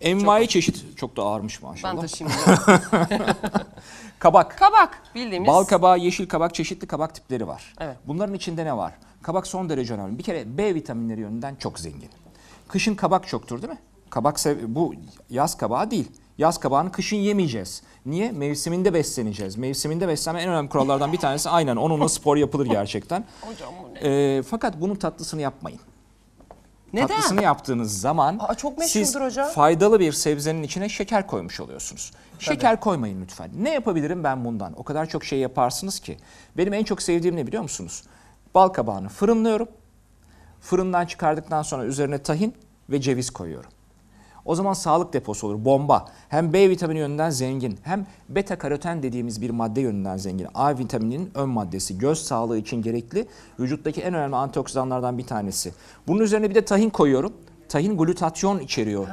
Envai çeşit çok da ağırmış maşallah. Ben taşıyayım. kabak. Kabak bildiğimiz. Bal kabağı, yeşil kabak, çeşitli kabak tipleri var. Evet. Bunların içinde ne var? Kabak son derece önemli. Bir kere B vitaminleri yönünden çok zengin. Kışın kabak çoktur değil mi? Kabak bu yaz kabağı değil. Yaz kabağını kışın yemeyeceğiz. Niye? Mevsiminde besleneceğiz. Mevsiminde beslenme en önemli kurallardan bir tanesi. Aynen onunla spor yapılır gerçekten. Hocam bu ne? Ee, fakat bunun tatlısını yapmayın. Neden? tatlısını yaptığınız zaman Aa, çok siz hocam. faydalı bir sebzenin içine şeker koymuş oluyorsunuz. Şeker koymayın lütfen. Ne yapabilirim ben bundan? O kadar çok şey yaparsınız ki. Benim en çok sevdiğim ne biliyor musunuz? Bal kabağını fırınlıyorum. Fırından çıkardıktan sonra üzerine tahin ve ceviz koyuyorum. O zaman sağlık deposu olur. Bomba. Hem B vitamini yönünden zengin hem beta karoten dediğimiz bir madde yönünden zengin. A vitamininin ön maddesi. Göz sağlığı için gerekli. Vücuttaki en önemli antioksidanlardan bir tanesi. Bunun üzerine bir de tahin koyuyorum. Tahin glutatyon içeriyor.